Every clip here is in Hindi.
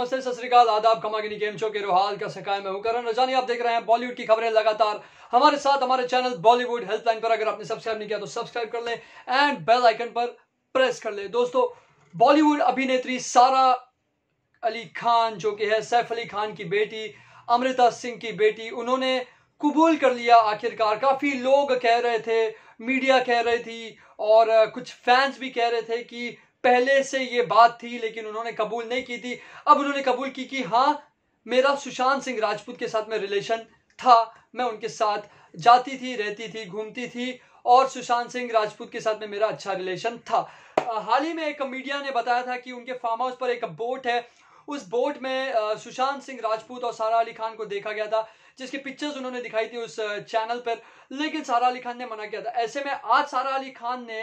नमस्ते सत श्रीकाल आदाब कमागिनी गेम शो के रोहाल का सकाय में हूं करण रजानी आप देख रहे हैं बॉलीवुड की खबरें लगातार हमारे साथ हमारे चैनल बॉलीवुड हेल्पलाइन पर अगर आपने सब्सक्राइब नहीं किया तो सब्सक्राइब कर लें एंड बेल आइकन पर प्रेस कर लें दोस्तों बॉलीवुड अभिनेत्री सारा अली खान जो कि है सैफ अली खान की बेटी अमृता सिंह की बेटी उन्होंने कबूल कर लिया आखिरकार काफ़ी लोग कह रहे थे मीडिया कह रही थी और कुछ फैंस भी कह रहे थे कि पहले से ये बात थी लेकिन उन्होंने कबूल नहीं की थी अब उन्होंने कबूल की कि हाँ मेरा सुशांत सिंह राजपूत के साथ में रिलेशन था मैं उनके साथ जाती थी रहती थी घूमती थी और सुशांत सिंह राजपूत के साथ में मेरा अच्छा रिलेशन था हाल ही में एक मीडिया ने बताया था कि उनके फार्म हाउस पर एक बोट है उस बोट में सुशांत सिंह राजपूत और सारा अली खान को देखा गया था जिसकी पिक्चर्स उन्होंने दिखाई थी उस चैनल पर लेकिन सारा अली खान ने मना किया था ऐसे में आज सारा अली खान ने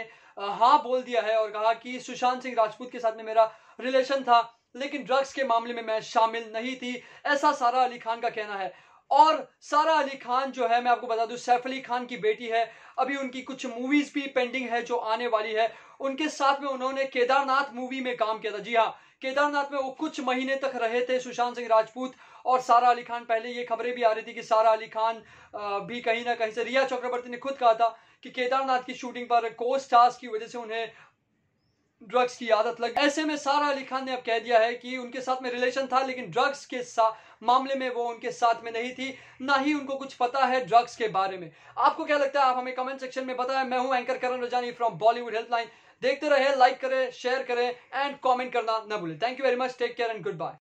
हाँ बोल दिया है और कहा कि सुशांत सिंह राजपूत के साथ में मेरा रिलेशन था लेकिन ड्रग्स के मामले में मैं शामिल नहीं थी ऐसा सारा अली खान का कहना है और सारा अली खान जो है मैं आपको बता दूं सैफ अली खान की बेटी है अभी उनकी कुछ मूवीज भी पेंडिंग है जो आने वाली है उनके साथ में उन्होंने केदारनाथ मूवी में काम किया था जी हाँ केदारनाथ में वो कुछ महीने तक रहे थे सुशांत सिंह राजपूत और सारा अली खान पहले ये खबरें भी आ रही थी कि सारा अली खान भी कहीं ना कहीं से रिया चक्रवर्ती ने खुद कहा था कि केदारनाथ की शूटिंग पर को स्टार्स की वजह से उन्हें ड्रग्स की आदत लग ऐसे में सारा अली खान ने अब कह दिया है कि उनके साथ में रिलेशन था लेकिन ड्रग्स के मामले में वो उनके साथ में नहीं थी ना ही उनको कुछ पता है ड्रग्स के बारे में आपको क्या लगता है आप हमें कमेंट सेक्शन में बताएं मैं हूं anchor Karan Rajani from Bollywood helpline देखते रहे लाइक करें शेयर करें एंड कॉमेंट करना न भूलें thank you very much take care and good bye